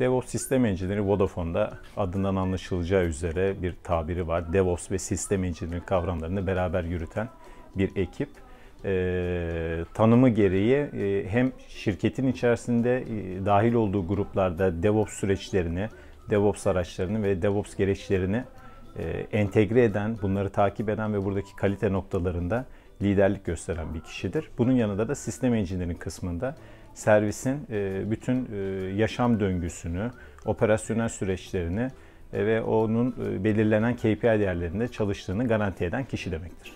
DevOps sistem engineer'i Vodafone'da adından anlaşılacağı üzere bir tabiri var. DevOps ve sistem engineering kavramlarını beraber yürüten bir ekip. E, tanımı gereği e, hem şirketin içerisinde e, dahil olduğu gruplarda DevOps süreçlerini, DevOps araçlarını ve DevOps gereçlerini e, entegre eden, bunları takip eden ve buradaki kalite noktalarında liderlik gösteren bir kişidir. Bunun yanında da sistem engineering kısmında servisin e, bütün e, yaşam döngüsünü, operasyonel süreçlerini e, ve onun belirlenen KPI değerlerinde çalıştığını garanti eden kişi demektir.